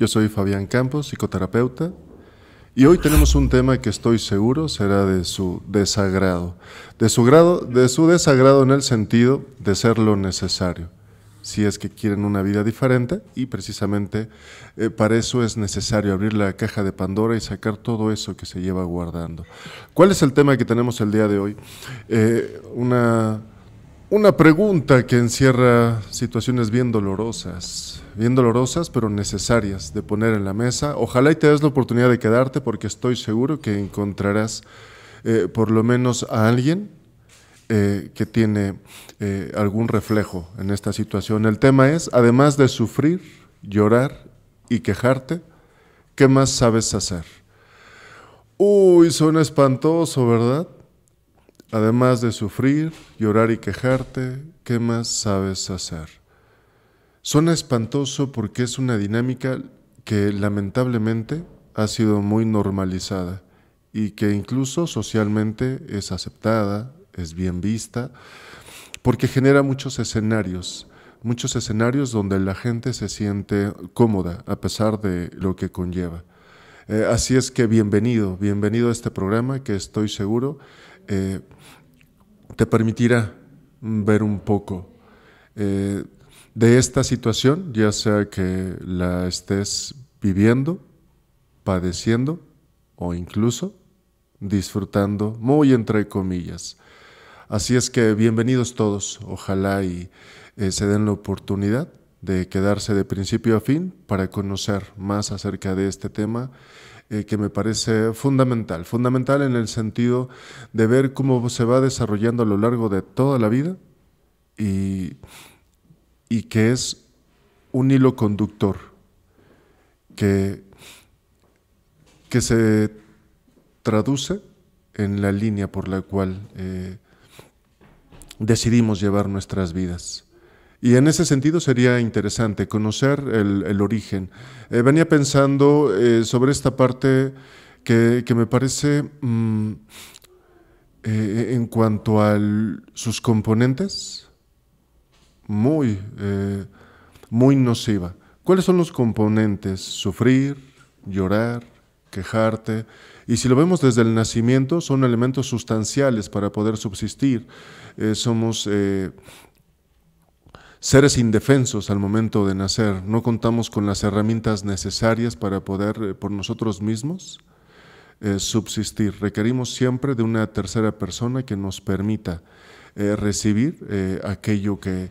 Yo soy Fabián Campos, psicoterapeuta, y hoy tenemos un tema que estoy seguro será de su desagrado. De su, grado, de su desagrado en el sentido de ser lo necesario, si es que quieren una vida diferente, y precisamente eh, para eso es necesario abrir la caja de Pandora y sacar todo eso que se lleva guardando. ¿Cuál es el tema que tenemos el día de hoy? Eh, una, una pregunta que encierra situaciones bien dolorosas bien dolorosas, pero necesarias de poner en la mesa. Ojalá y te des la oportunidad de quedarte porque estoy seguro que encontrarás eh, por lo menos a alguien eh, que tiene eh, algún reflejo en esta situación. El tema es, además de sufrir, llorar y quejarte, ¿qué más sabes hacer? Uy, suena espantoso, ¿verdad? Además de sufrir, llorar y quejarte, ¿qué más sabes hacer? Suena espantoso porque es una dinámica que lamentablemente ha sido muy normalizada y que incluso socialmente es aceptada, es bien vista, porque genera muchos escenarios, muchos escenarios donde la gente se siente cómoda a pesar de lo que conlleva. Eh, así es que bienvenido, bienvenido a este programa que estoy seguro eh, te permitirá ver un poco. Eh, de esta situación, ya sea que la estés viviendo, padeciendo o incluso disfrutando, muy entre comillas. Así es que bienvenidos todos, ojalá y eh, se den la oportunidad de quedarse de principio a fin para conocer más acerca de este tema eh, que me parece fundamental, fundamental en el sentido de ver cómo se va desarrollando a lo largo de toda la vida y y que es un hilo conductor que, que se traduce en la línea por la cual eh, decidimos llevar nuestras vidas. Y en ese sentido sería interesante conocer el, origen. Eh, venía pensando eh, sobre esta parte que, me parece, mm, en cuanto a sus componentes, muy, eh, muy nociva. ¿Cuáles son los componentes? Sufrir, llorar, quejarte. Y si lo vemos desde el nacimiento, son elementos sustanciales para poder subsistir. Eh, somos eh, seres indefensos al momento de nacer. No contamos con las herramientas necesarias para poder por nosotros mismos subsistir. Requerimos siempre de una tercera persona que nos permita recibir aquello que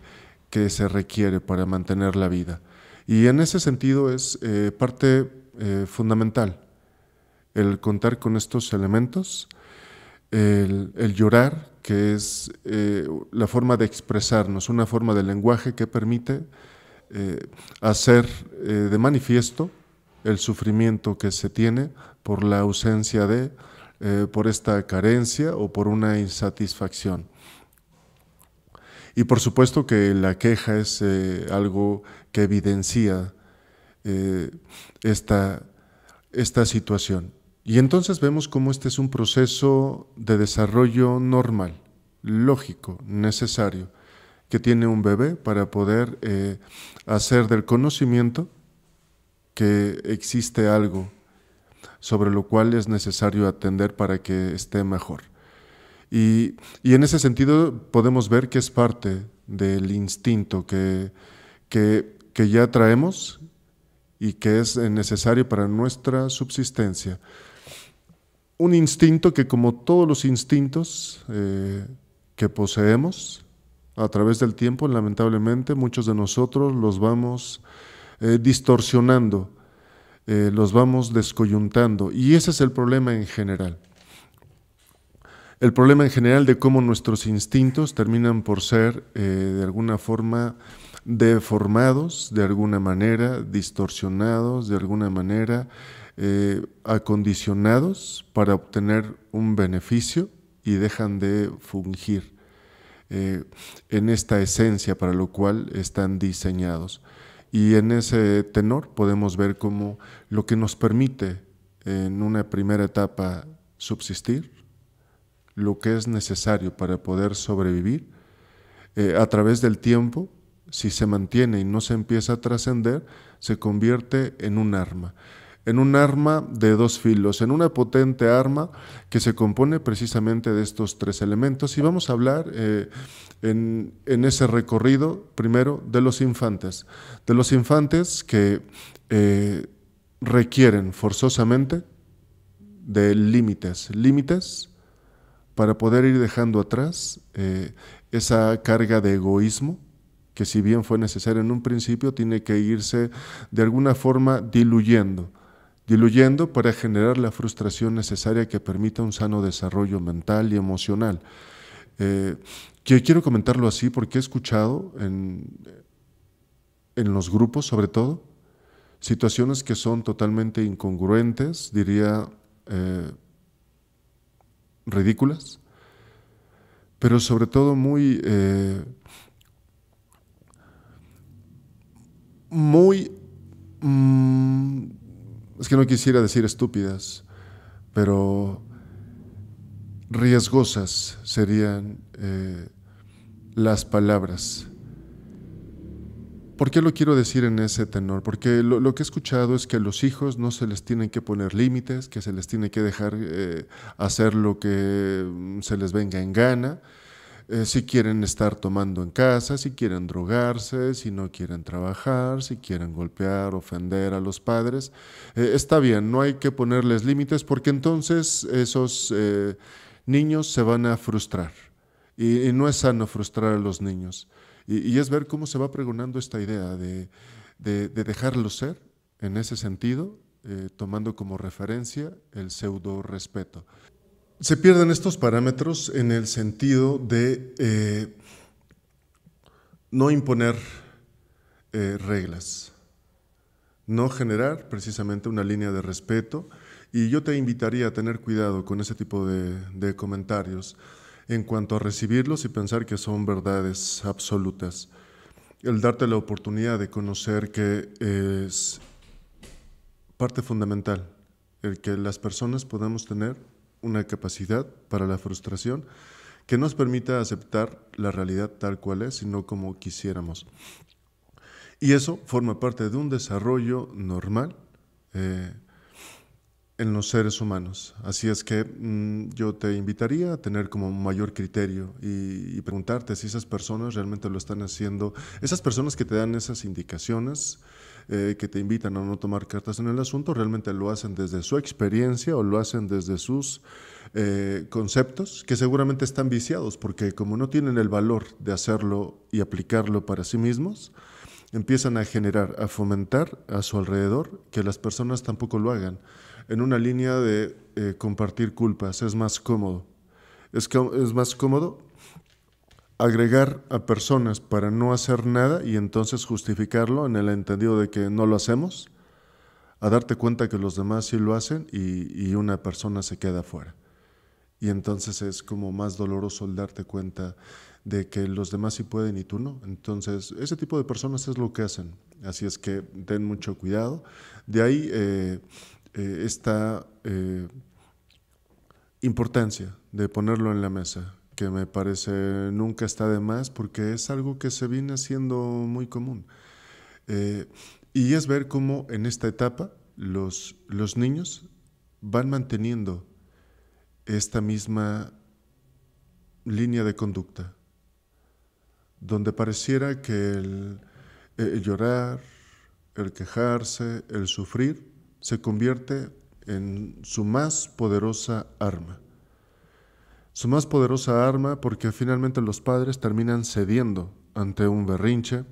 que se requiere para mantener la vida. Y en ese sentido es eh, parte eh, fundamental el contar con estos elementos, el, llorar, que es eh, la forma de expresarnos, una forma de lenguaje que permite hacer de manifiesto el sufrimiento que se tiene por la ausencia de, por esta carencia o por una insatisfacción. Y por supuesto que la queja es eh, algo que evidencia eh, esta, situación. Y entonces vemos cómo este es un proceso de desarrollo normal, lógico, necesario, que tiene un bebé para poder eh, hacer del conocimiento que existe algo sobre lo cual es necesario atender para que esté mejor. Y, en ese sentido podemos ver que es parte del instinto que, ya traemos y que es necesario para nuestra subsistencia. Un instinto que como todos los instintos eh, que poseemos a través del tiempo, lamentablemente muchos de nosotros los vamos eh, distorsionando, eh, los vamos descoyuntando y ese es el problema en general el problema en general de cómo nuestros instintos terminan por ser eh, de alguna forma deformados, de alguna manera, distorsionados, de alguna manera, eh, acondicionados para obtener un beneficio y dejan de fungir eh, en esta esencia para lo cual están diseñados. Y en ese tenor podemos ver cómo lo que nos permite en una primera etapa subsistir, lo que es necesario para poder sobrevivir, eh, a través del tiempo, si se mantiene y no se empieza a trascender, se convierte en un arma en un arma de dos filos, en una potente arma que se compone precisamente de estos tres elementos. Y vamos a hablar eh, en, ese recorrido primero de los infantes, de los infantes que eh, requieren forzosamente de límites, límites para poder ir dejando atrás eh, esa carga de egoísmo que si bien fue necesaria en un principio, tiene que irse de alguna forma diluyendo, diluyendo para generar la frustración necesaria que permita un sano desarrollo mental y emocional. Eh, quiero comentarlo así porque he escuchado en, en los grupos, sobre todo, situaciones que son totalmente incongruentes, diría... Eh, ridículas, pero sobre todo muy, eh, muy, mm, es que no quisiera decir estúpidas, pero riesgosas serían eh, las palabras ¿Por qué lo quiero decir en ese tenor? Porque lo, que he escuchado es que a los hijos no se les tienen que poner límites, que se les tiene que dejar eh, hacer lo que mm, se les venga en gana, eh, si quieren estar tomando en casa, si quieren drogarse, si no quieren trabajar, si quieren golpear, ofender a los padres. Eh, está bien, no hay que ponerles límites porque entonces esos niños se van a frustrar y no es sano frustrar a los niños. Y, es ver cómo se va pregonando esta idea de, dejarlo ser, en ese sentido, eh, tomando como referencia el pseudo respeto. Se pierden estos parámetros en el sentido de eh, no imponer eh, reglas, no generar precisamente una línea de respeto. Y yo te invitaría a tener cuidado con ese tipo de comentarios en cuanto a recibirlos y pensar que son verdades absolutas. El darte la oportunidad de conocer que es parte fundamental, el que las personas podamos tener una capacidad para la frustración que nos permita aceptar la realidad tal cual es, y no como quisiéramos. Y eso forma parte de un desarrollo normal. Eh, en los seres humanos. Así es que mm, yo te invitaría a tener como mayor criterio y, preguntarte si esas personas realmente lo están haciendo, esas personas que te dan esas indicaciones, eh, que te invitan a no tomar cartas en el asunto, realmente lo hacen desde su experiencia o lo hacen desde sus eh, conceptos que seguramente están viciados porque como no tienen el valor de hacerlo y aplicarlo para sí mismos, empiezan a generar, a fomentar a su alrededor que las personas tampoco lo hagan, en una línea de eh, compartir culpas. Es más cómodo. Es, es más cómodo agregar a personas para no hacer nada y entonces justificarlo en el entendido de que no lo hacemos, a darte cuenta que los demás sí lo hacen y, y una persona se queda afuera. Y entonces es como más doloroso el darte cuenta de que los demás sí pueden y tú no. Entonces, ese tipo de personas es lo que hacen. Así es que den mucho cuidado. De ahí eh, eh, esta eh, importancia de ponerlo en la mesa, que me parece nunca está de más porque es algo que se viene haciendo muy común. y es ver cómo en esta etapa los, los niños van manteniendo esta misma línea de conducta, donde pareciera que eh, el, llorar, el quejarse, el sufrir, se convierte en su más poderosa arma. Su más poderosa arma porque finalmente los padres terminan cediendo ante un berrinche,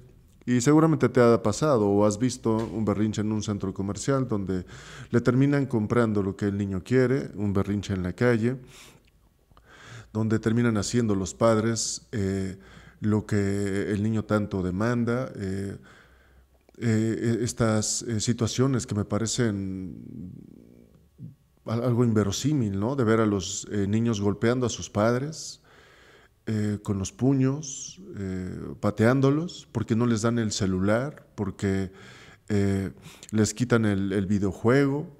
y seguramente te ha pasado o has visto un berrinche en un centro comercial donde le terminan comprando lo que el niño quiere, un berrinche en la calle, donde terminan haciendo los padres eh, lo que el niño tanto demanda, eh, eh, estas eh, situaciones que me parecen algo inverosímil, ¿no? De ver a los niños golpeando a sus padres con los puños, pateándolos, porque no les dan el celular, porque les quitan el videojuego,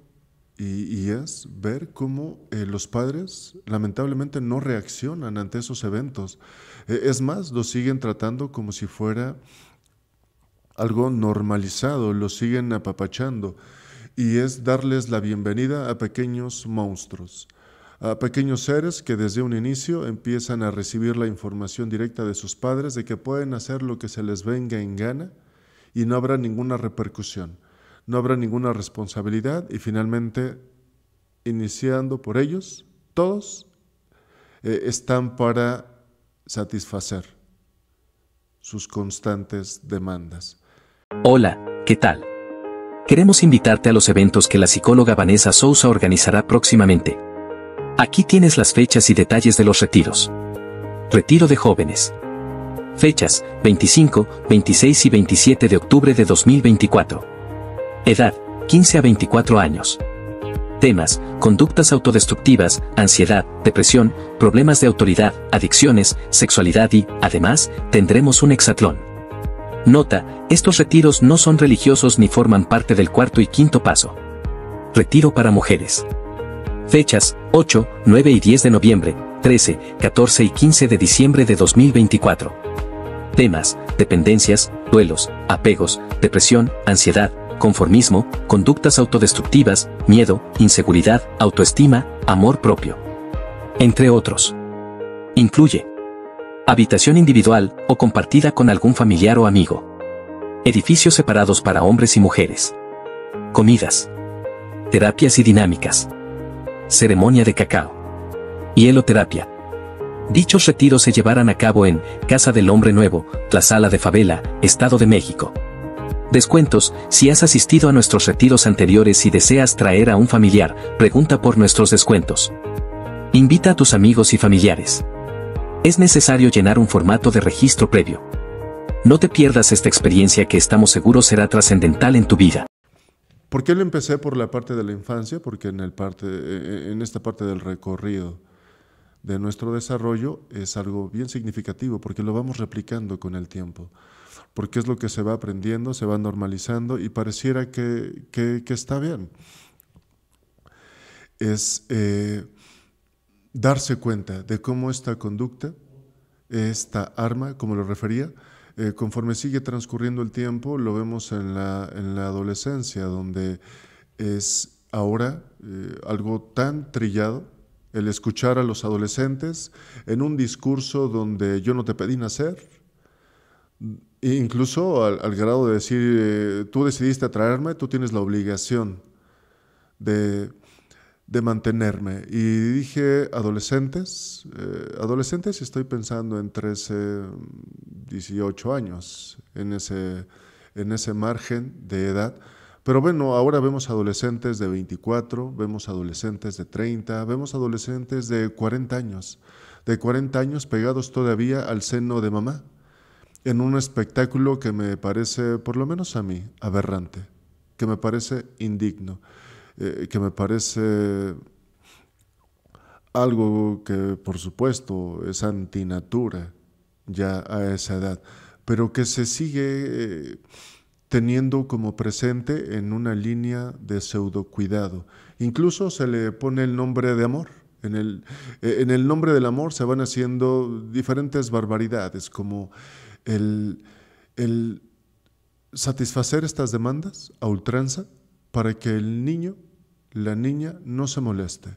y, es ver cómo eh, los padres lamentablemente no reaccionan ante esos eventos. E, es más, los siguen tratando como si fuera algo normalizado, los siguen apapachando y es darles la bienvenida a pequeños monstruos a pequeños seres que desde un inicio empiezan a recibir la información directa de sus padres de que pueden hacer lo que se les venga en gana y no habrá ninguna repercusión no habrá ninguna responsabilidad y finalmente, iniciando por ellos, todos eh, están para satisfacer sus constantes demandas. Hola, ¿qué tal? Queremos invitarte a los eventos que la psicóloga Vanessa Sousa organizará próximamente. Aquí tienes las fechas y detalles de los retiros. Retiro de jóvenes. Fechas, 25, 26 y 27 de octubre de 2024. Edad, 15 a 24 años. Temas, conductas autodestructivas, ansiedad, depresión, problemas de autoridad, adicciones, sexualidad y, además, tendremos un hexatlón. Nota, estos retiros no son religiosos ni forman parte del cuarto y quinto paso. Retiro para mujeres. Fechas, 8, 9 y 10 de noviembre, 13, 14 y 15 de diciembre de 2024. Temas, dependencias, duelos, apegos, depresión, ansiedad, conformismo, conductas autodestructivas, miedo, inseguridad, autoestima, amor propio. Entre otros. Incluye. Habitación individual o compartida con algún familiar o amigo. Edificios separados para hombres y mujeres. Comidas. Terapias y dinámicas. Ceremonia de cacao. Hieloterapia. Dichos retiros se llevarán a cabo en Casa del Hombre Nuevo, la Sala de Favela, Estado de México. Descuentos, si has asistido a nuestros retiros anteriores y deseas traer a un familiar, pregunta por nuestros descuentos. Invita a tus amigos y familiares. Es necesario llenar un formato de registro previo. No te pierdas esta experiencia que estamos seguros será trascendental en tu vida. ¿Por qué lo empecé por la parte de la infancia? Porque en, el parte, eh, en esta parte del recorrido de nuestro desarrollo es algo bien significativo porque lo vamos replicando con el tiempo porque es lo que se va aprendiendo, se va normalizando y pareciera que, está bien. Es eh, darse cuenta de cómo esta conducta, esta arma, como lo refería, eh, conforme sigue transcurriendo el tiempo, lo vemos en la, adolescencia, donde es ahora eh, algo tan trillado el escuchar a los adolescentes en un discurso donde yo no te pedí nacer, Incluso al, grado de decir, eh, tú decidiste atraerme, tú tienes la obligación de, mantenerme. Y dije, adolescentes, eh, adolescentes, estoy pensando en 13, 18 años, en ese, en ese margen de edad. Pero bueno, ahora vemos adolescentes de 24, vemos adolescentes de 30, vemos adolescentes de 40 años, de 40 años pegados todavía al seno de mamá en un espectáculo que me parece, por lo menos a mí, aberrante, que me parece indigno, eh, que me parece algo que por supuesto es antinatura ya a esa edad, pero que se sigue eh, teniendo como presente en una línea de pseudo cuidado. Incluso se le pone el nombre de amor. En el, eh, en el nombre del amor se van haciendo diferentes barbaridades, como el, satisfacer estas demandas a ultranza para que el niño, la niña, no se moleste,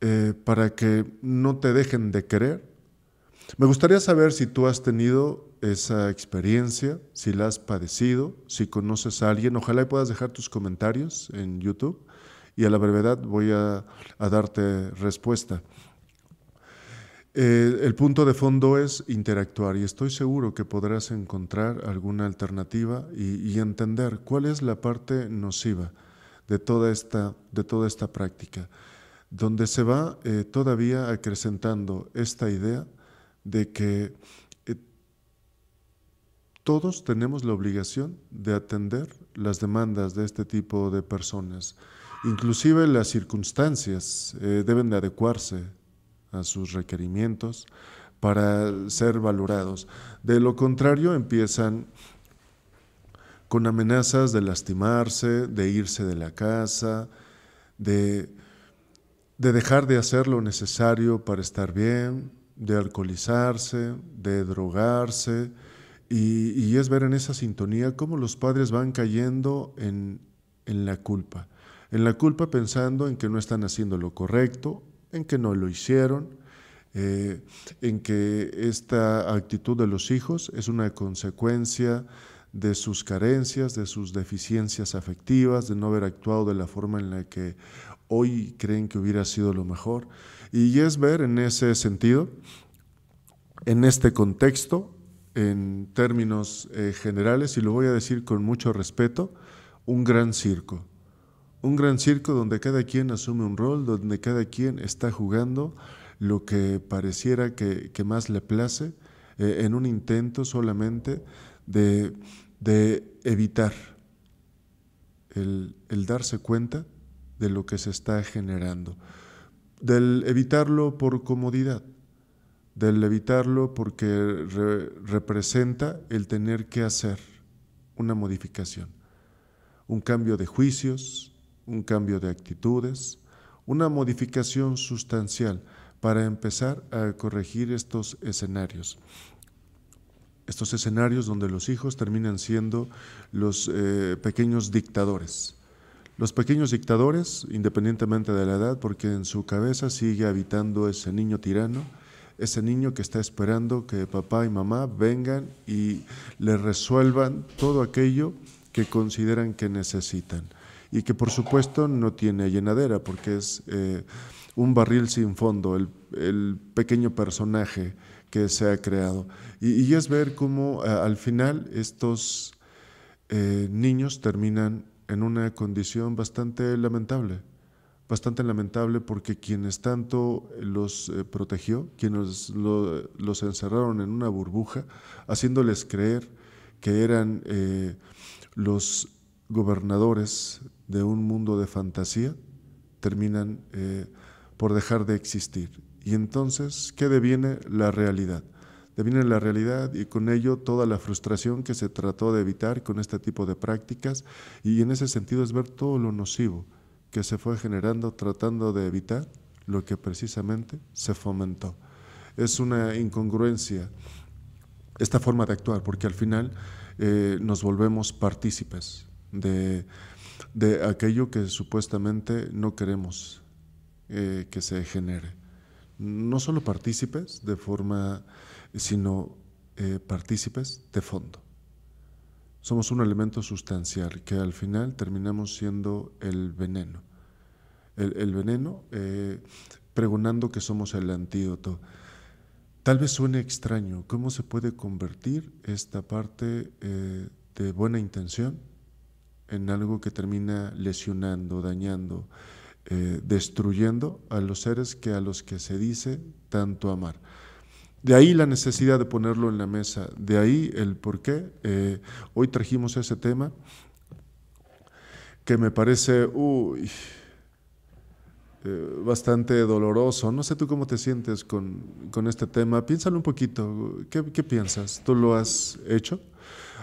eh, para que no te dejen de querer. Me gustaría saber si tú has tenido esa experiencia, si la has padecido, si conoces a alguien. Ojalá puedas dejar tus comentarios en YouTube y a la brevedad voy a darte respuesta. Eh, el punto de fondo es interactuar y estoy seguro que podrás encontrar alguna alternativa y, entender cuál es la parte nociva de toda esta, de toda esta práctica, donde se va eh, todavía acrecentando esta idea de que eh, todos tenemos la obligación de atender las demandas de este tipo de personas. Inclusive las circunstancias deben de adecuarse a sus requerimientos para ser valorados. De lo contrario, empiezan con amenazas de lastimarse, de irse de la casa, de, dejar de hacer lo necesario para estar bien, de alcoholizarse, de drogarse, y, es ver en esa sintonía cómo los padres van cayendo en, en la culpa. En la culpa pensando en que no están haciendo lo correcto en que no lo hicieron, eh, en que esta actitud de los hijos es una consecuencia de sus carencias, de sus deficiencias afectivas, de no haber actuado de la forma en la que hoy creen que hubiera sido lo mejor. Y es ver en ese sentido, en este contexto, en términos eh, generales, y lo voy a decir con mucho respeto, un gran circo un gran circo donde cada quien asume un rol, donde cada quien está jugando lo que pareciera que, más le place, eh, en un intento solamente de, evitar el, darse cuenta de lo que se está generando, del evitarlo por comodidad, del evitarlo porque representa el tener que hacer una modificación, un cambio de juicios, un cambio de actitudes, una modificación sustancial para empezar a corregir estos escenarios. Estos escenarios donde los hijos terminan siendo los eh, pequeños dictadores. Los pequeños dictadores, independientemente de la edad, porque en su cabeza sigue habitando ese niño tirano, ese niño que está esperando que papá y mamá vengan y le resuelvan todo aquello que consideran que necesitan y que por supuesto no tiene llenadera porque es eh, un barril sin fondo, el, pequeño personaje que se ha creado. Y, es ver cómo al final estos eh, niños terminan en una condición bastante lamentable, bastante lamentable porque quienes tanto los eh, protegió, quienes los encerraron en una burbuja, haciéndoles creer que eran los gobernadores de un mundo de fantasía terminan eh, por dejar de existir. Y entonces, ¿qué deviene la realidad? Deviene la realidad y con ello toda la frustración que se trató de evitar con este tipo de prácticas y en ese sentido es ver todo lo nocivo que se fue generando tratando de evitar lo que precisamente se fomentó. Es una incongruencia esta forma de actuar porque al final eh, nos volvemos partícipes de de aquello que supuestamente no queremos eh, que se genere. No solo partícipes de forma, sino eh, partícipes de fondo. Somos un elemento sustancial que al final terminamos siendo el veneno. El, veneno eh, pregonando que somos el antídoto. Tal vez suene extraño, ¿cómo se puede convertir esta parte de buena intención en algo que termina lesionando, dañando, eh, destruyendo a los seres que a los que se dice tanto amar. De ahí la necesidad de ponerlo en la mesa, de ahí el por qué eh, hoy trajimos ese tema que me parece eh, bastante doloroso. No sé tú cómo te sientes con, este tema. Piénsalo un poquito. ¿Qué, ¿Qué, piensas? ¿Tú lo has hecho?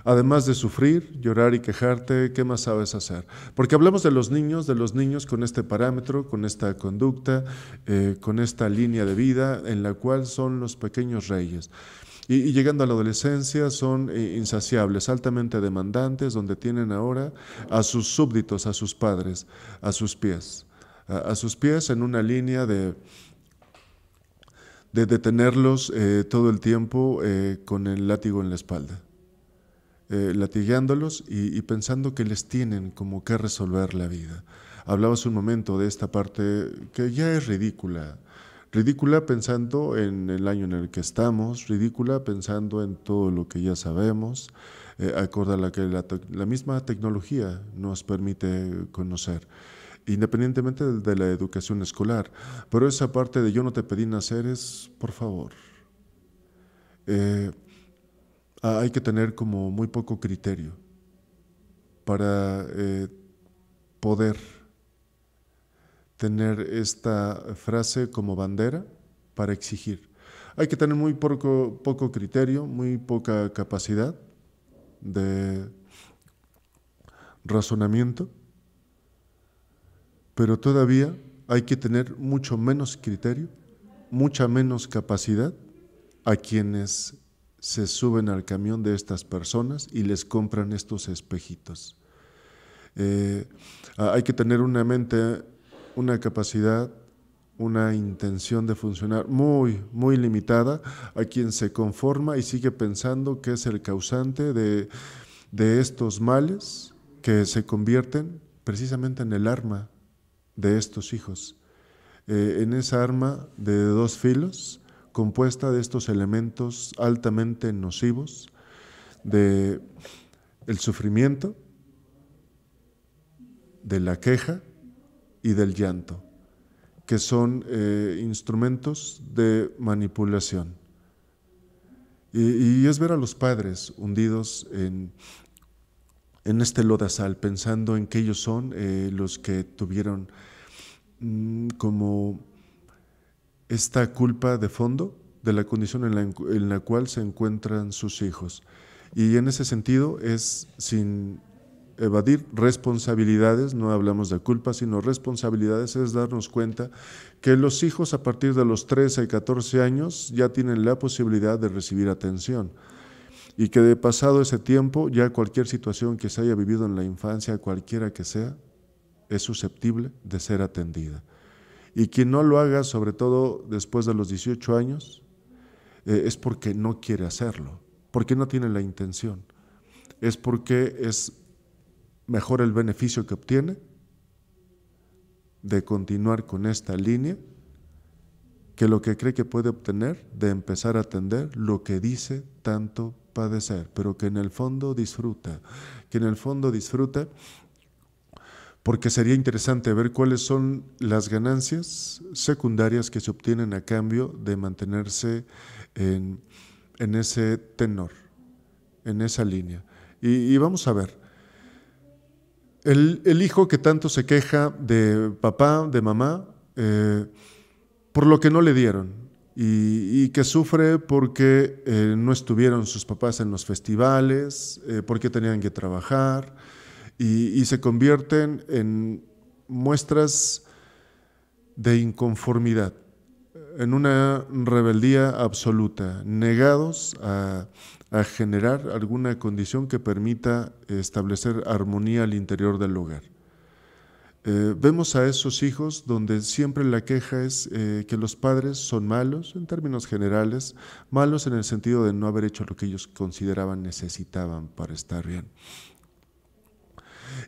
Además de sufrir, llorar y quejarte, ¿qué más sabes hacer? Porque hablamos de los niños, de los niños con este parámetro, con esta conducta, eh, con esta línea de vida en la cual son los pequeños reyes. Y, llegando a la adolescencia son eh, insaciables, altamente demandantes, donde tienen ahora a sus súbditos, a sus padres, a sus pies, a, sus pies en una línea de, de detenerlos eh, todo el tiempo con el látigo en la espalda latigándolos eh, latigueándolos y, pensando que les tienen como que resolver la vida. Hablabas un momento de esta parte que ya es ridícula. Ridícula pensando en el año en el que estamos, ridícula pensando en todo lo que ya sabemos, eh, acorda a la que la, misma tecnología nos permite conocer independientemente de la educación escolar. Pero esa parte de yo no te pedí nacer es, por favor, eh, Ah, hay que tener como muy poco criterio para eh, poder tener esta frase como bandera para exigir. Hay que tener muy poco, poco criterio, muy poca capacidad de razonamiento, pero todavía hay que tener mucho menos criterio, mucha menos capacidad a quienes se suben al camión de estas personas y les compran estos espejitos. Eh, hay que tener una mente, una capacidad, una intención de funcionar muy, muy limitada a quien se conforma y sigue pensando que es el causante de, estos males que se convierten precisamente en el arma de estos hijos. Eh, en esa arma de dos filos, compuesta de estos elementos altamente nocivos, de el sufrimiento, de la queja y del llanto, que son eh, instrumentos de manipulación. Y, es ver a los padres hundidos en, en este lodazal, pensando en que ellos son eh, los que tuvieron mm, como esta culpa de fondo de la condición en la, en la cual se encuentran sus hijos. Y en ese sentido es sin evadir responsabilidades, no hablamos de culpa, sino responsabilidades, es darnos cuenta que los hijos a partir de los 13 y 14 años ya tienen la posibilidad de recibir atención y que de pasado ese tiempo ya cualquier situación que se haya vivido en la infancia, cualquiera que sea, es susceptible de ser atendida. Y quien no lo haga, sobre todo después de los 18 años, eh, es porque no quiere hacerlo, porque no tiene la intención, es porque es mejor el beneficio que obtiene de continuar con esta línea que lo que cree que puede obtener de empezar a atender lo que dice tanto padecer, pero que en el fondo disfruta, que en el fondo disfruta porque sería interesante ver cuáles son las ganancias secundarias que se obtienen a cambio de mantenerse en, ese tenor, en esa línea. Y, vamos a ver. El, hijo que tanto se queja de papá, de mamá, eh, por lo que no le dieron, y, que sufre porque eh, no estuvieron sus papás en los festivales, eh, porque tenían que trabajar, y, se convierten en muestras de inconformidad, en una rebeldía absoluta, negados a, generar alguna condición que permita establecer armonía al interior del hogar. Eh, vemos a esos hijos donde siempre la queja es eh, que los padres son malos, en términos generales, malos en el sentido de no haber hecho lo que ellos consideraban necesitaban para estar bien.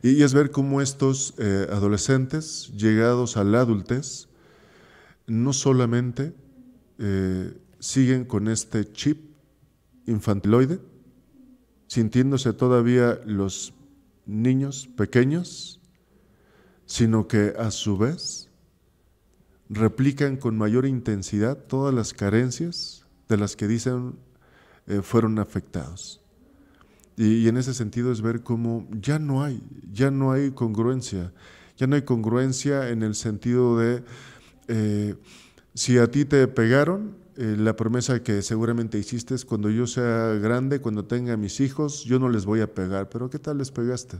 Y, es ver cómo estos eh, adolescentes, llegados a la adultez, no solamente eh, siguen con este chip infantiloide, sintiéndose todavía los niños pequeños, sino que a su vez replican con mayor intensidad todas las carencias de las que dicen eh, fueron afectados. Y, en ese sentido es ver cómo ya no hay, ya no hay congruencia, ya no hay congruencia en el sentido de eh, si a ti te pegaron, eh, la promesa que seguramente hiciste es cuando yo sea grande, cuando tenga mis hijos, yo no les voy a pegar, pero ¿qué tal les pegaste?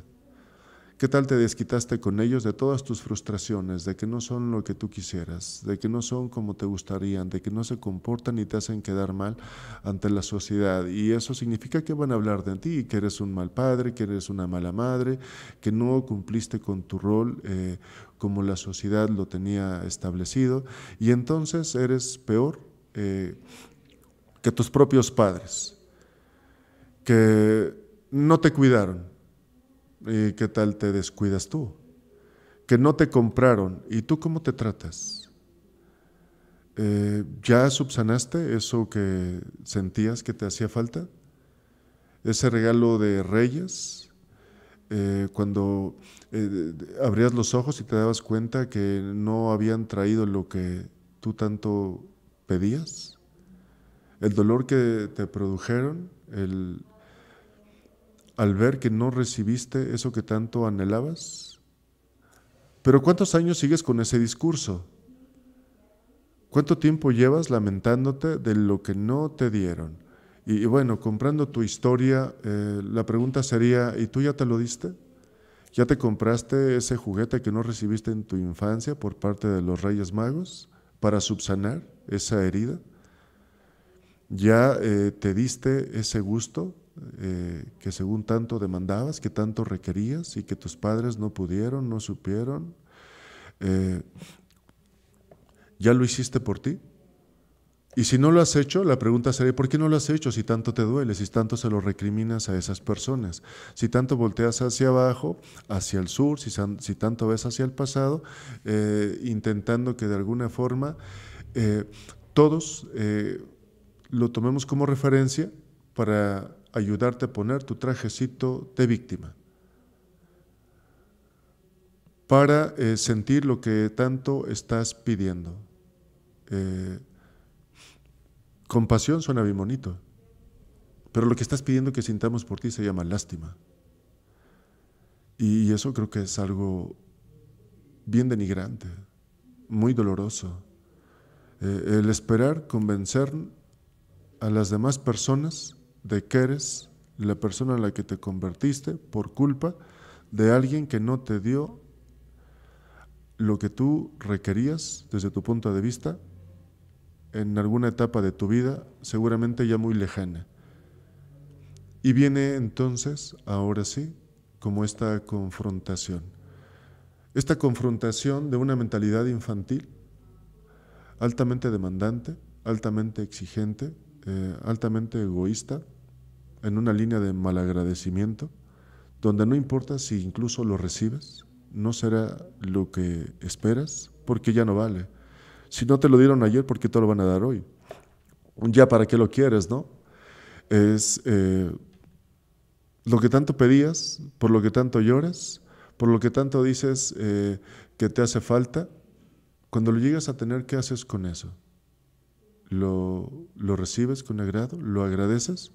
¿Qué tal te desquitaste con ellos de todas tus frustraciones, de que no son lo que tú quisieras, de que no son como te gustarían, de que no se comportan y te hacen quedar mal ante la sociedad? Y eso significa que van a hablar de ti, que eres un mal padre, que eres una mala madre, que no cumpliste con tu rol eh, como la sociedad lo tenía establecido, y entonces eres peor eh, que tus propios padres, que no te cuidaron qué tal te descuidas tú? Que no te compraron. ¿Y tú cómo te tratas? Eh, ¿Ya subsanaste eso que sentías que te hacía falta? Ese regalo de reyes, eh, cuando eh, abrías los ojos y te dabas cuenta que no habían traído lo que tú tanto pedías, el dolor que te produjeron, el, al ver que no recibiste eso que tanto anhelabas? Pero ¿cuántos años sigues con ese discurso? ¿Cuánto tiempo llevas lamentándote de lo que no te dieron? Y, bueno, comprando tu historia, eh, la pregunta sería, ¿y tú ya te lo diste? ¿Ya te compraste ese juguete que no recibiste en tu infancia por parte de los Reyes Magos para subsanar esa herida? ¿Ya eh, te diste ese gusto eh, que según tanto demandabas, que tanto requerías y que tus padres no pudieron, no supieron. Eh, ¿Ya lo hiciste por ti? Y si no lo has hecho, la pregunta sería, ¿por qué no lo has hecho si tanto te duele, si tanto se lo recriminas a esas personas? Si tanto volteas hacia abajo, hacia el sur, si, tanto ves hacia el pasado, eh, intentando que de alguna forma todos lo tomemos como referencia para ayudarte a poner tu trajecito de víctima para eh, sentir lo que tanto estás pidiendo. Eh, compasión suena bien bonito, pero lo que estás pidiendo que sintamos por ti se llama lástima. Y eso creo que es algo bien denigrante, muy doloroso. Eh, el esperar convencer a las demás personas de que eres la persona en la que te convertiste por culpa de alguien que no te dio lo que tú requerías desde tu punto de vista en alguna etapa de tu vida, seguramente ya muy lejana. Y viene entonces, ahora sí, como esta confrontación. Esta confrontación de una mentalidad infantil, altamente demandante, altamente exigente, eh, altamente egoísta, en una línea de malagradecimiento, donde no importa si incluso lo recibes, no será lo que esperas, porque ya no vale. Si no te lo dieron ayer, ¿por qué te lo van a dar hoy? Ya para qué lo quieres, ¿no? Es eh, lo que tanto pedías, por lo que tanto lloras, por lo que tanto dices eh, que te hace falta. Cuando lo llegas a tener, ¿qué haces con eso? lo recibes con agrado? ¿Lo agradeces?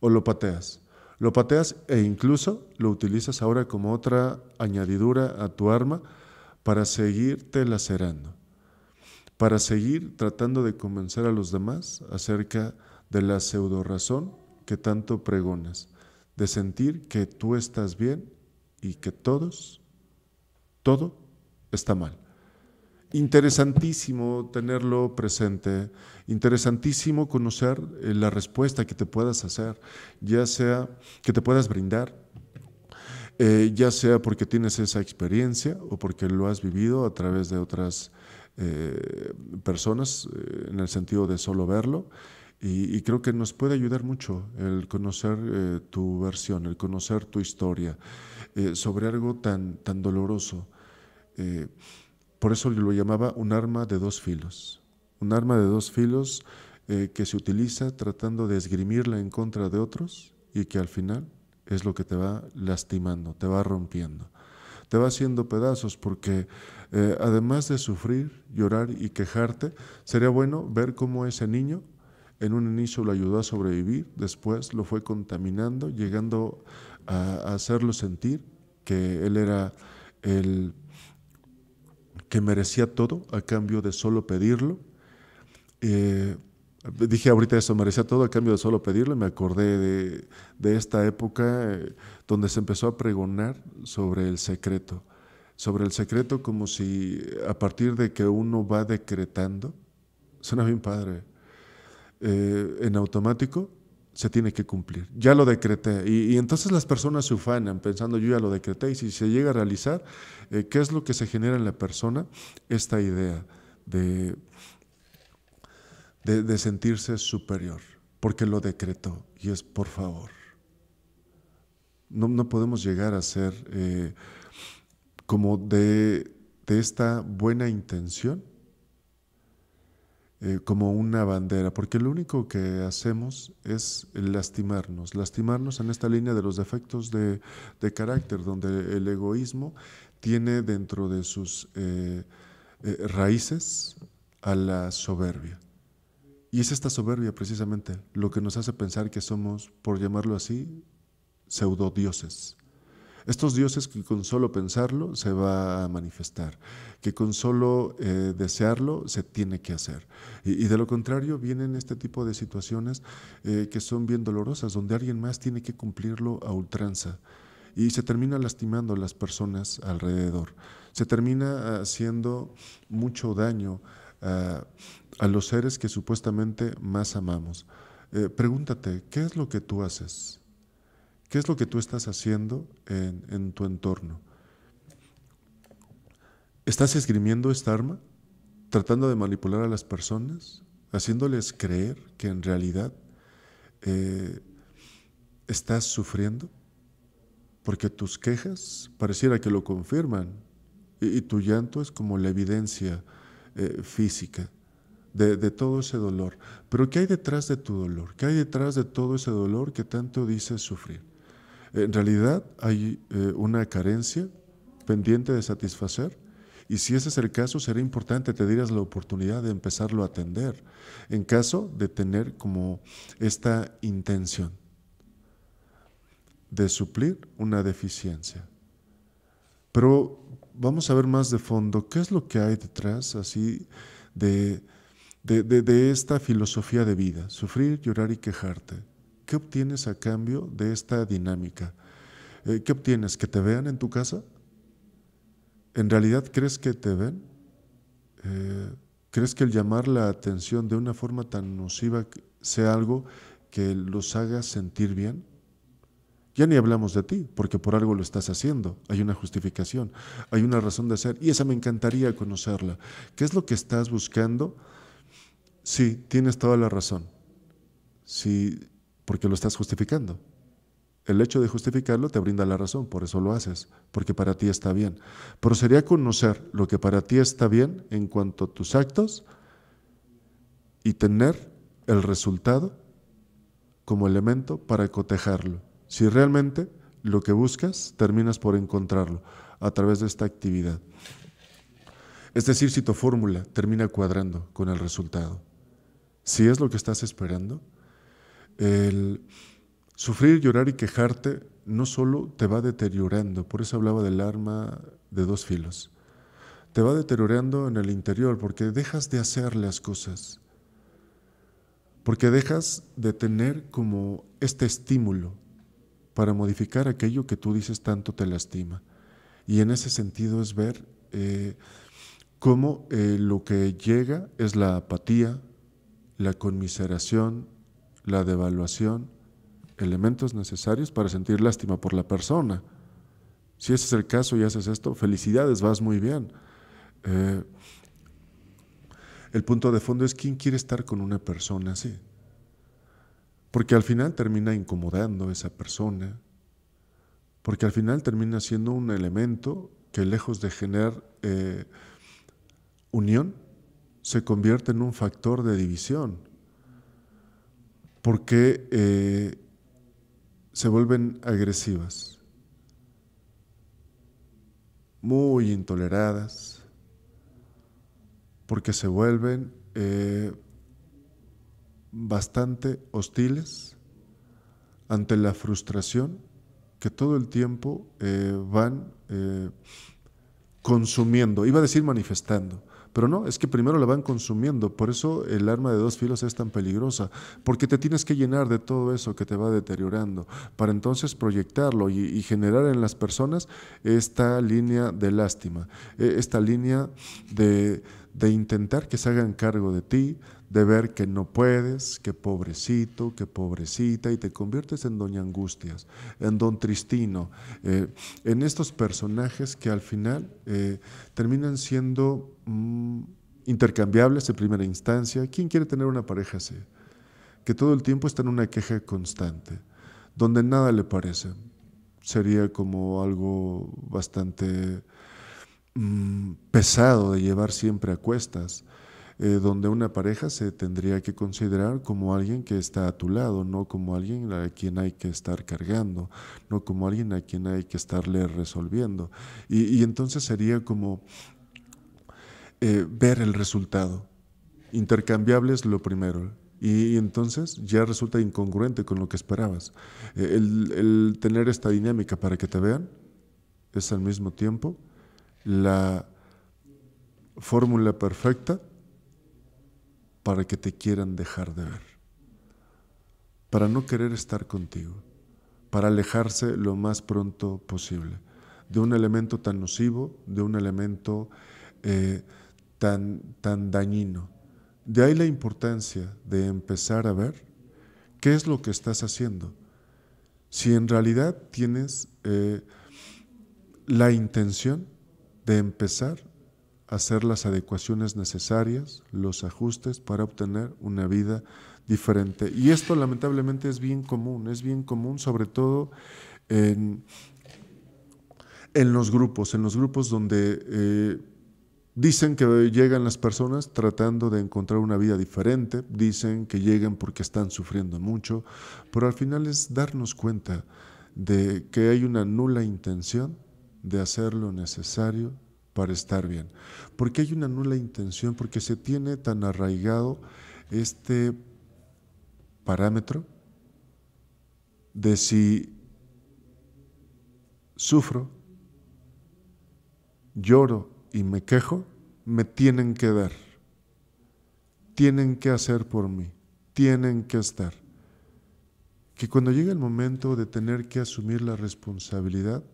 o lo pateas. Lo pateas e incluso lo utilizas ahora como otra añadidura a tu arma para seguirte lacerando, para seguir tratando de convencer a los demás acerca de la pseudo razón que tanto pregonas, de sentir que tú estás bien y que todos, todo está mal. Interesantísimo tenerlo presente, interesantísimo conocer eh, la respuesta que te puedas hacer, ya sea que te puedas brindar, eh, ya sea porque tienes esa experiencia o porque lo has vivido a través de otras eh, personas, en el sentido de solo verlo. Y, creo que nos puede ayudar mucho el conocer tu versión, el conocer tu historia sobre algo tan, tan doloroso. Por eso lo llamaba un arma de dos filos. Un arma de dos filos eh, que se utiliza tratando de esgrimirla en contra de otros y que al final es lo que te va lastimando, te va rompiendo, te va haciendo pedazos porque eh, además de sufrir, llorar y quejarte, sería bueno ver cómo ese niño en un inicio lo ayudó a sobrevivir, después lo fue contaminando, llegando a hacerlo sentir que él era el que merecía todo a cambio de solo pedirlo. Eh, dije ahorita eso, merecía todo a cambio de solo pedirlo, me acordé de, esta época eh, donde se empezó a pregonar sobre el secreto, sobre el secreto como si a partir de que uno va decretando, suena bien padre, eh, en automático se tiene que cumplir. Ya lo decreté. Y, entonces las personas se ufanan pensando, yo ya lo decreté. Y si se llega a realizar, eh, ¿qué es lo que se genera en la persona? Esta idea de, de, sentirse superior, porque lo decretó. Y es, por favor. No, no podemos llegar a ser eh, como de, de esta buena intención eh, como una bandera, porque lo único que hacemos es lastimarnos, lastimarnos en esta línea de los defectos de, carácter, donde el egoísmo tiene dentro de sus eh, eh, raíces a la soberbia. Y es esta soberbia precisamente lo que nos hace pensar que somos, por llamarlo así, pseudo dioses. Estos dioses que con solo pensarlo se va a manifestar, que con solo eh, desearlo se tiene que hacer. Y, de lo contrario vienen este tipo de situaciones eh, que son bien dolorosas, donde alguien más tiene que cumplirlo a ultranza y se termina lastimando a las personas alrededor. Se termina haciendo mucho daño a, los seres que supuestamente más amamos. Eh, pregúntate, ¿qué es lo que tú haces? ¿Qué es lo que tú estás haciendo en, tu entorno? ¿Estás esgrimiendo esta arma? ¿Tratando de manipular a las personas? ¿Haciéndoles creer que en realidad eh, estás sufriendo? Porque tus quejas pareciera que lo confirman y, tu llanto es como la evidencia eh, física. de, todo ese dolor. Pero ¿qué hay detrás de tu dolor? ¿Qué hay detrás de todo ese dolor que tanto dices sufrir? En realidad hay eh, una carencia pendiente de satisfacer y si ese es el caso, será importante te dieras la oportunidad de empezarlo a atender, en caso de tener como esta intención de suplir una deficiencia. Pero vamos a ver más de fondo qué es lo que hay detrás así de esta filosofía de vida, sufrir, llorar y quejarte. ¿Qué obtienes a cambio de esta dinámica? Eh, ¿Qué obtienes? ¿Que te vean en tu casa? ¿En realidad crees que te ven? Eh, ¿Crees que el llamar la atención de una forma tan nociva sea algo que los haga sentir bien? Ya ni hablamos de ti, porque por algo lo estás haciendo. Hay una justificación, hay una razón de ser, y esa me encantaría conocerla. ¿Qué es lo que estás buscando? Sí, tienes toda la razón. Si porque lo estás justificando. El hecho de justificarlo te brinda la razón, por eso lo haces, porque para ti está bien. Pero sería conocer lo que para ti está bien en cuanto a tus actos y tener el resultado como elemento para cotejarlo. Si realmente lo que buscas, terminas por encontrarlo a través de esta actividad. Es decir, si tu fórmula termina cuadrando con el resultado, si es lo que estás esperando, el sufrir, llorar y quejarte no solo te va deteriorando, por eso hablaba del arma de dos filos, te va deteriorando en el interior porque dejas de hacer las cosas, porque dejas de tener como este estímulo para modificar aquello que tú dices tanto te lastima. Y en ese sentido es ver eh, cómo eh, lo que llega es la apatía, la conmiseración, la devaluación, elementos necesarios para sentir lástima por la persona. Si ese es el caso y haces esto, felicidades, vas muy bien. Eh, el punto de fondo es quién quiere estar con una persona así. Porque al final termina incomodando a esa persona, porque al final termina siendo un elemento que lejos de generar eh, unión, se convierte en un factor de división porque eh, se vuelven agresivas, muy intoleradas, porque se vuelven eh, bastante hostiles ante la frustración que todo el tiempo eh, van consumiendo, iba a decir manifestando, pero no, es que primero la van consumiendo. Por eso el arma de dos filos es tan peligrosa, porque te tienes que llenar de todo eso que te va deteriorando, para entonces proyectarlo y, generar en las personas esta línea de lástima, eh, esta línea de, de intentar que se hagan cargo de ti, de ver que no puedes, que pobrecito, que pobrecita, y te conviertes en Doña Angustias, en Don Tristino, eh, en estos personajes que al final eh, terminan siendo mm, intercambiables en primera instancia. ¿Quién quiere tener una pareja así? Que todo el tiempo está en una queja constante, donde nada le parece. Sería como algo bastante mm, pesado de llevar siempre a cuestas. Eh, donde una pareja se tendría que considerar como alguien que está a tu lado, no como alguien a quien hay que estar cargando, no como alguien a quien hay que estarle resolviendo. Y, entonces sería como eh, ver el resultado. Intercambiable es lo primero, y, entonces ya resulta incongruente con lo que esperabas. Eh, el, tener esta dinámica para que te vean es al mismo tiempo la fórmula perfecta para que te quieran dejar de ver, para no querer estar contigo, para alejarse lo más pronto posible de un elemento tan nocivo, de un elemento eh, tan, tan dañino. De ahí la importancia de empezar a ver qué es lo que estás haciendo. Si en realidad tienes eh, la intención de empezar hacer las adecuaciones necesarias, los ajustes para obtener una vida diferente. Y esto lamentablemente es bien común, es bien común sobre todo en, los grupos, en los grupos donde eh, dicen que llegan las personas tratando de encontrar una vida diferente, dicen que llegan porque están sufriendo mucho, pero al final es darnos cuenta de que hay una nula intención de hacer lo necesario para estar bien. Porque hay una nula intención, porque se tiene tan arraigado este parámetro de si sufro, lloro y me quejo, me tienen que dar, tienen que hacer por mí, tienen que estar. Que cuando llega el momento de tener que asumir la responsabilidad,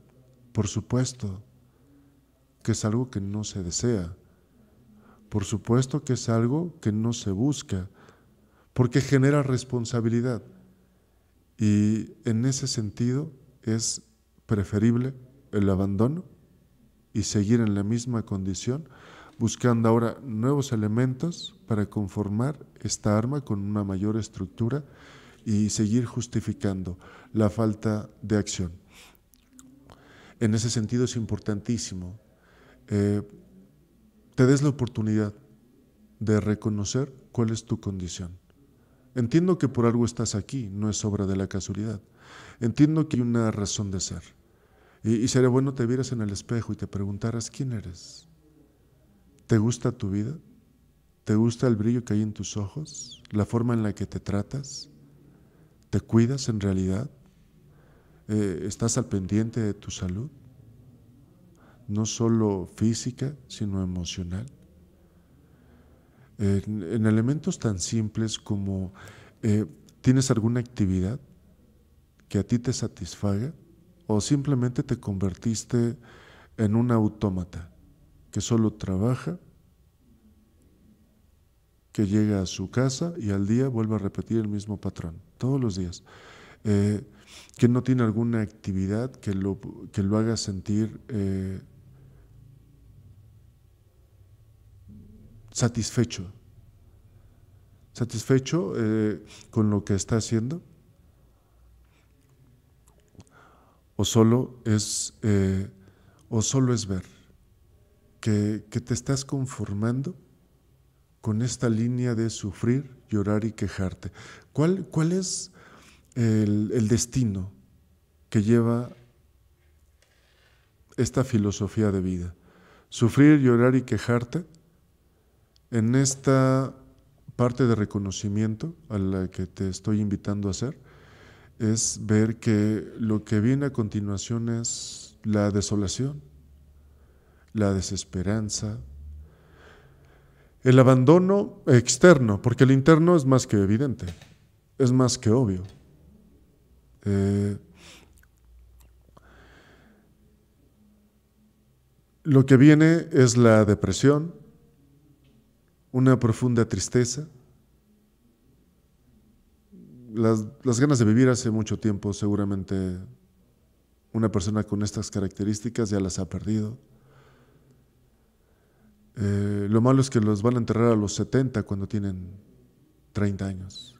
por supuesto, que es algo que no se desea. Por supuesto que es algo que no se busca, porque genera responsabilidad. Y en ese sentido es preferible el abandono y seguir en la misma condición, buscando ahora nuevos elementos para conformar esta arma con una mayor estructura y seguir justificando la falta de acción. En ese sentido es importantísimo eh, te des la oportunidad de reconocer cuál es tu condición. Entiendo que por algo estás aquí, no es obra de la casualidad. Entiendo que hay una razón de ser. Y, sería bueno te vieras en el espejo y te preguntaras quién eres. ¿Te gusta tu vida? ¿Te gusta el brillo que hay en tus ojos? ¿La forma en la que te tratas? ¿Te cuidas en realidad? Eh, ¿Estás al pendiente de tu salud? no solo física, sino emocional. En, elementos tan simples como eh, tienes alguna actividad que a ti te satisfaga o simplemente te convertiste en un autómata que solo trabaja, que llega a su casa y al día vuelve a repetir el mismo patrón, todos los días. Eh, que no tiene alguna actividad que lo, que lo haga sentir eh, satisfecho, satisfecho eh, con lo que está haciendo, o solo es, eh, o solo es ver que, te estás conformando con esta línea de sufrir, llorar y quejarte. ¿Cuál, cuál es el destino que lleva esta filosofía de vida? ¿Sufrir, llorar y quejarte? En esta parte de reconocimiento a la que te estoy invitando a hacer, es ver que lo que viene a continuación es la desolación, la desesperanza, el abandono externo, porque el interno es más que evidente, es más que obvio. Eh, lo que viene es la depresión, una profunda tristeza. Las, ganas de vivir hace mucho tiempo seguramente una persona con estas características ya las ha perdido. Eh, lo malo es que los van a enterrar a los 70 cuando tienen 30 años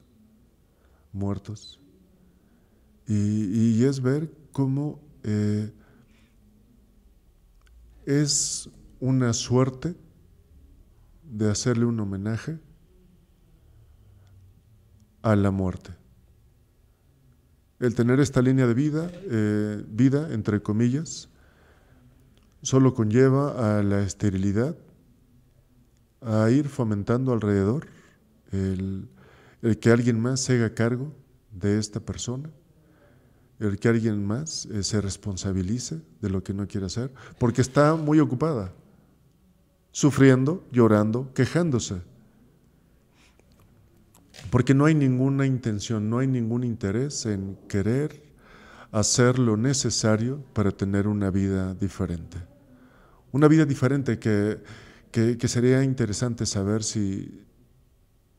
muertos. Y, es ver cómo eh, es una suerte de hacerle un homenaje a la muerte. El tener esta línea de vida, eh, vida entre comillas, solo conlleva a la esterilidad, a ir fomentando alrededor el, que alguien más se haga cargo de esta persona el que alguien más eh, se responsabilice de lo que no quiere hacer, porque está muy ocupada sufriendo, llorando, quejándose. Porque no hay ninguna intención, no hay ningún interés en querer hacer lo necesario para tener una vida diferente. Una vida diferente que, sería interesante saber si,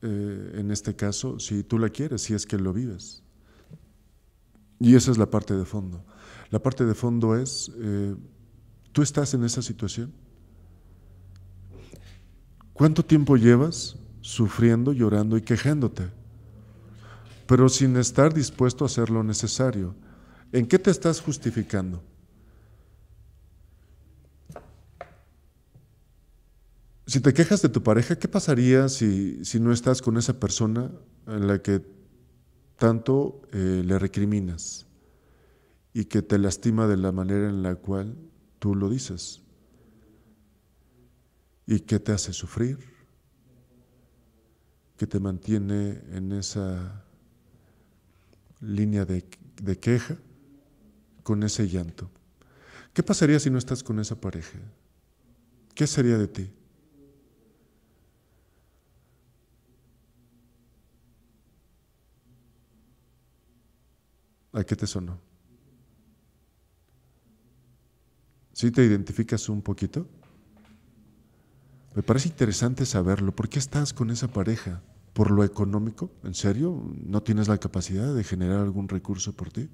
eh, en este caso, si tú la quieres, si es que lo vives. Y esa es la parte de fondo. La parte de fondo es, eh, ¿tú estás en esa situación? ¿Cuánto tiempo llevas sufriendo, llorando y quejándote? Pero sin estar dispuesto a hacer lo necesario. ¿En qué te estás justificando? Si te quejas de tu pareja, ¿qué pasaría si, si no estás con esa persona en la que tanto eh, le recriminas y que te lastima de la manera en la cual tú lo dices? y qué te hace sufrir, qué te mantiene en esa línea de, queja, con ese llanto. ¿Qué pasaría si no estás con esa pareja? ¿Qué sería de ti? ¿A qué te sonó? ¿Si te identificas un poquito? Me parece interesante saberlo. ¿Por qué estás con esa pareja? ¿Por lo económico? ¿En serio? ¿No tienes la capacidad de generar algún recurso por ti?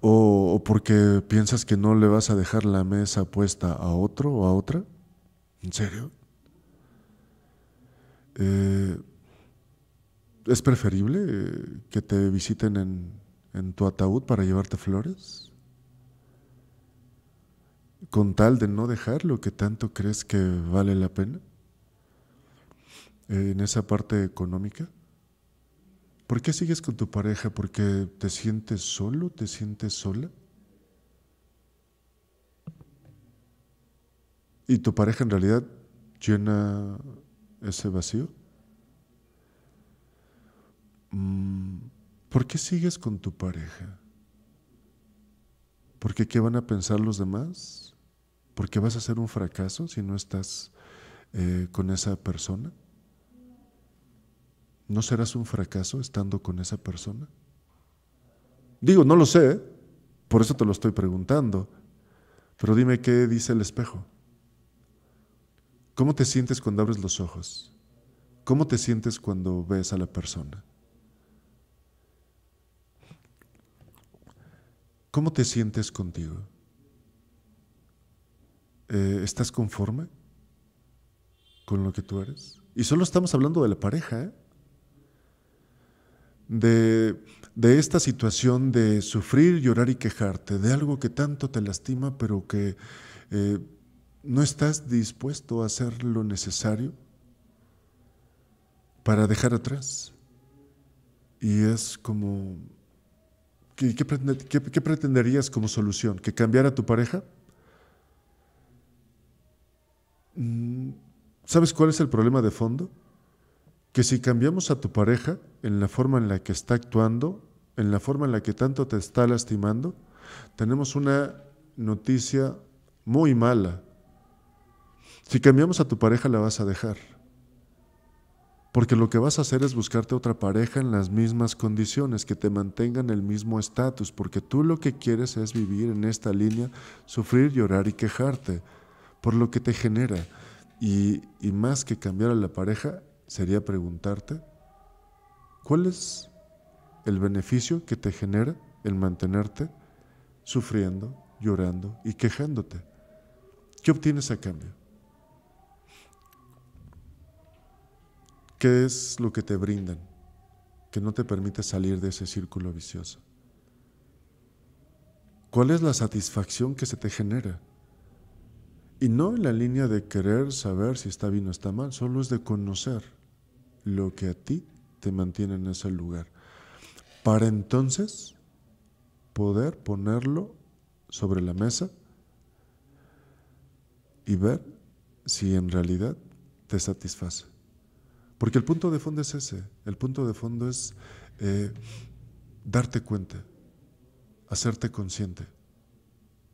¿O, porque piensas que no le vas a dejar la mesa puesta a otro o a otra? ¿En serio? Eh, ¿Es preferible eh, que te visiten en tu ataúd para llevarte flores? con tal de no dejar lo que tanto crees que vale la pena eh, en esa parte económica? ¿Por qué sigues con tu pareja? ¿Porque te sientes solo? ¿Te sientes sola? ¿Y tu pareja en realidad llena ese vacío? Mm, ¿Por qué sigues con tu pareja? ¿Porque qué van a pensar los demás? ¿Por qué vas a ser un fracaso si no estás eh, con esa persona. ¿No serás un fracaso estando con esa persona? Digo, no lo sé, por eso te lo estoy preguntando. Pero dime qué dice el espejo. ¿Cómo te sientes cuando abres los ojos? ¿Cómo te sientes cuando ves a la persona? ¿Cómo te sientes contigo? Eh, ¿estás conforme con lo que tú eres? Y solo estamos hablando de la pareja, ¿eh? de, esta situación de sufrir, llorar y quejarte, de algo que tanto te lastima, pero que eh, no estás dispuesto a hacer lo necesario para dejar atrás. Y es como, ¿qué, qué pretenderías como solución? ¿Que cambiara tu pareja? Mm, ¿Sabes cuál es el problema de fondo? Que si cambiamos a tu pareja en la forma en la que está actuando, en la forma en la que tanto te está lastimando, tenemos una noticia muy mala. Si cambiamos a tu pareja la vas a dejar. Porque lo que vas a hacer es buscarte otra pareja en las mismas condiciones, que te mantengan el mismo estatus, porque tú lo que quieres es vivir en esta línea, sufrir, llorar y quejarte por lo que te genera. Y, y más que cambiar a la pareja, sería preguntarte, ¿cuál es el beneficio que te genera el mantenerte sufriendo, llorando y quejándote? ¿Qué obtienes a cambio? ¿Qué es lo que te brindan que no te permite salir de ese círculo vicioso? ¿Cuál es la satisfacción que se te genera? Y no en la línea de querer saber si está bien o está mal, solo es de conocer lo que a ti te mantiene en ese lugar. Para entonces poder ponerlo sobre la mesa y ver si en realidad te satisface. Porque el punto de fondo es ese, el punto de fondo es eh, darte cuenta, hacerte consciente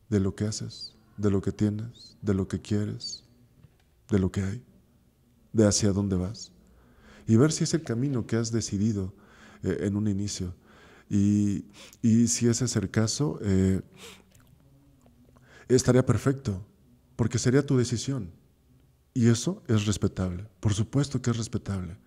de lo que haces, de lo que tienes, de lo que quieres, de lo que hay, de hacia dónde vas. Y ver si es el camino que has decidido eh, en un inicio. Y, si ese es el caso, eh, estaría perfecto, porque sería tu decisión. Y eso es respetable, por supuesto que es respetable.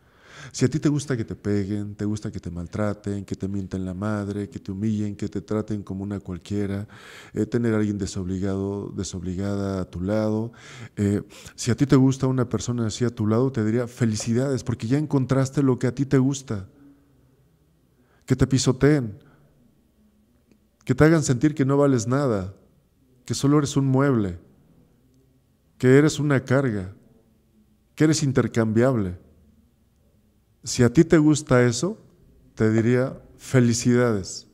Si a ti te gusta que te peguen, te gusta que te maltraten, que te mientan la madre, que te humillen, que te traten como una cualquiera, eh, tener a alguien desobligado, desobligada a tu lado, eh, si a ti te gusta una persona así a tu lado, te diría felicidades porque ya encontraste lo que a ti te gusta. Que te pisoteen, que te hagan sentir que no vales nada, que solo eres un mueble, que eres una carga, que eres intercambiable. Si a ti te gusta eso, te diría felicidades.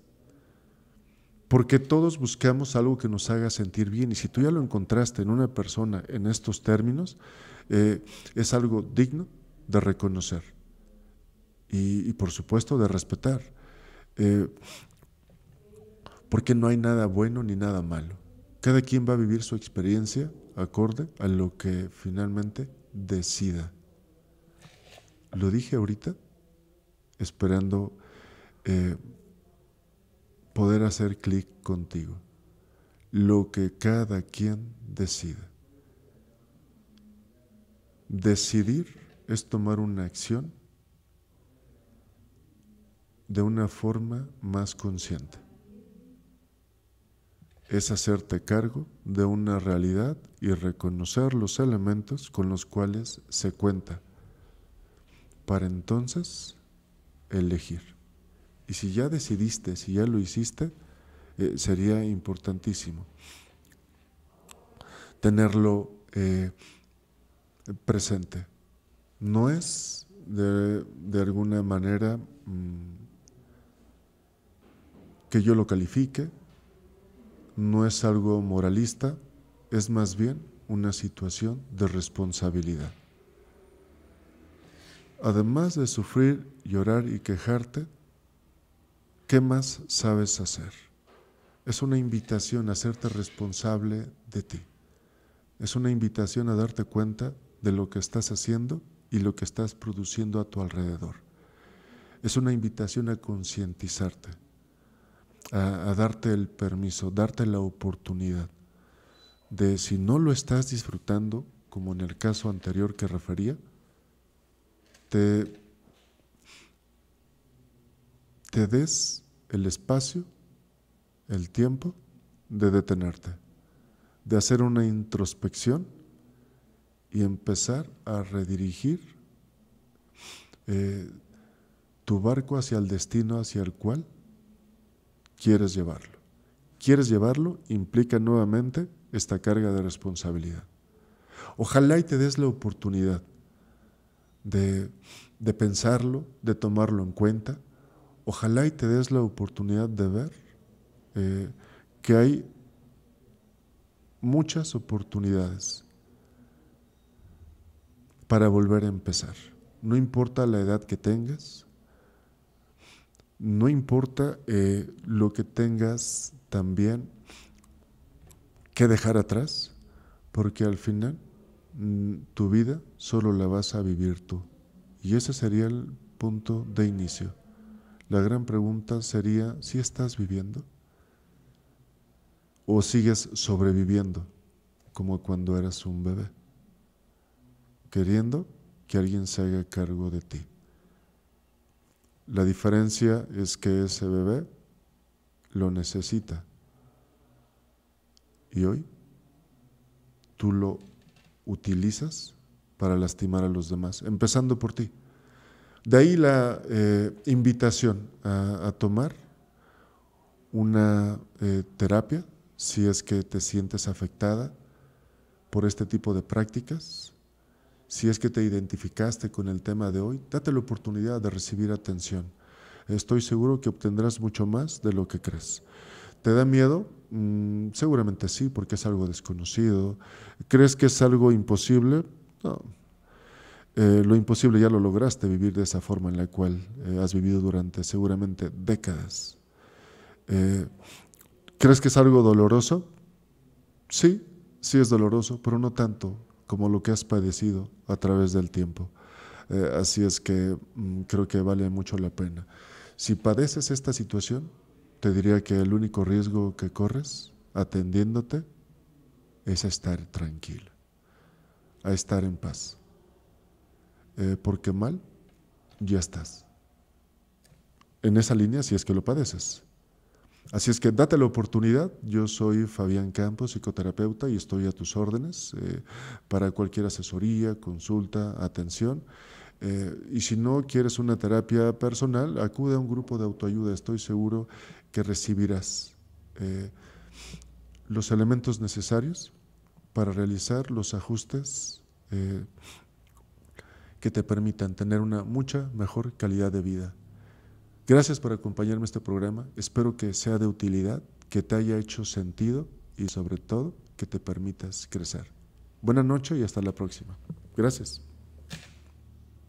Porque todos buscamos algo que nos haga sentir bien. Y si tú ya lo encontraste en una persona en estos términos, eh, es algo digno de reconocer. Y, por supuesto de respetar. Eh, porque no hay nada bueno ni nada malo. Cada quien va a vivir su experiencia acorde a lo que finalmente decida. Lo dije ahorita, esperando eh, poder hacer clic contigo. Lo que cada quien decida. Decidir es tomar una acción de una forma más consciente. Es hacerte cargo de una realidad y reconocer los elementos con los cuales se cuenta para entonces elegir. Y si ya decidiste, si ya lo hiciste, eh, sería importantísimo tenerlo eh, presente. No es de, alguna manera mm, que yo lo califique, no es algo moralista, es más bien una situación de responsabilidad además de sufrir, llorar y quejarte, ¿qué más sabes hacer? Es una invitación a hacerte responsable de ti. Es una invitación a darte cuenta de lo que estás haciendo y lo que estás produciendo a tu alrededor. Es una invitación a concientizarte, a, darte el permiso, darte la oportunidad de si no lo estás disfrutando, como en el caso anterior que refería, te, des el espacio, el tiempo de detenerte, de hacer una introspección y empezar a redirigir eh, tu barco hacia el destino hacia el cual quieres llevarlo. Quieres llevarlo implica nuevamente esta carga de responsabilidad. Ojalá y te des la oportunidad de, pensarlo, de tomarlo en cuenta. Ojalá y te des la oportunidad de ver eh, que hay muchas oportunidades para volver a empezar. No importa la edad que tengas, no importa eh, lo que tengas también que dejar atrás, porque al final Mm, tu vida solo la vas a vivir tú. Y ese sería el punto de inicio. La gran pregunta sería si estás viviendo o sigues sobreviviendo como cuando eras un bebé, queriendo que alguien se haga cargo de ti. La diferencia es que ese bebé lo necesita y hoy tú lo utilizas para lastimar a los demás, empezando por ti. De ahí la eh, invitación a, tomar una eh, terapia si es que te sientes afectada por este tipo de prácticas. Si es que te identificaste con el tema de hoy, date la oportunidad de recibir atención. Estoy seguro que obtendrás mucho más de lo que crees. ¿Te da miedo? Mm, seguramente sí, porque es algo desconocido. ¿Crees que es algo imposible? No. Eh, lo imposible ya lo lograste vivir de esa forma en la cual eh, has vivido durante seguramente décadas. Eh, ¿Crees que es algo doloroso? Sí, sí es doloroso, pero no tanto como lo que has padecido a través del tiempo. así es que mm, creo que vale mucho la pena. Si padeces esta situación, te diría que el único riesgo que corres atendiéndote es estar tranquilo, a estar en paz. Eh, porque mal, ya estás. En esa línea si es que lo padeces. Así es que date la oportunidad. Yo soy Fabián Campos, psicoterapeuta, y estoy a tus órdenes eh, para cualquier asesoría, consulta, atención. Eh, y si no quieres una terapia personal, acude a un grupo de autoayuda. Estoy seguro que recibirás eh, los elementos necesarios para realizar los ajustes eh, que te permitan tener una mucha mejor calidad de vida. Gracias por acompañarme en este programa. Espero que sea de utilidad, que te haya hecho sentido y sobre todo que te permitas crecer. Buenas noches y hasta la próxima. Gracias.